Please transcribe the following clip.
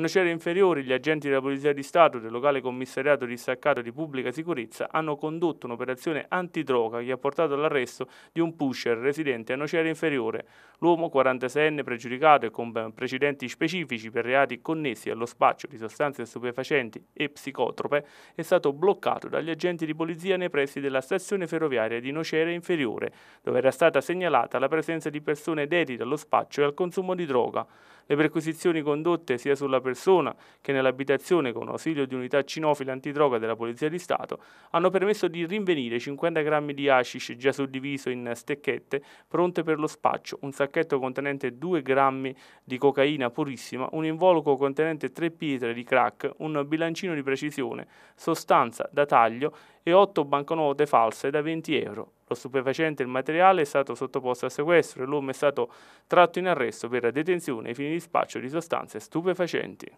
Nocera Inferiori, gli agenti della Polizia di Stato del locale commissariato distaccato di pubblica sicurezza hanno condotto un'operazione antidroga che ha portato all'arresto di un pusher residente a Nocera Inferiore. L'uomo 46enne pregiudicato e con precedenti specifici per reati connessi allo spaccio di sostanze stupefacenti e psicotrope è stato bloccato dagli agenti di polizia nei pressi della stazione ferroviaria di Nocera Inferiore, dove era stata segnalata la presenza di persone dedite allo spaccio e al consumo di droga. Le perquisizioni condotte sia sulla persona che nell'abitazione con ausilio di unità cinofila antidroga della Polizia di Stato hanno permesso di rinvenire 50 grammi di hashish già suddiviso in stecchette pronte per lo spaccio, un sacchetto contenente 2 grammi di cocaina purissima, un involucro contenente 3 pietre di crack, un bilancino di precisione, sostanza da taglio e 8 banconote false da 20 euro. Lo stupefacente e il materiale è stato sottoposto a sequestro e l'uomo è stato tratto in arresto per detenzione ai fini di spaccio di sostanze stupefacenti.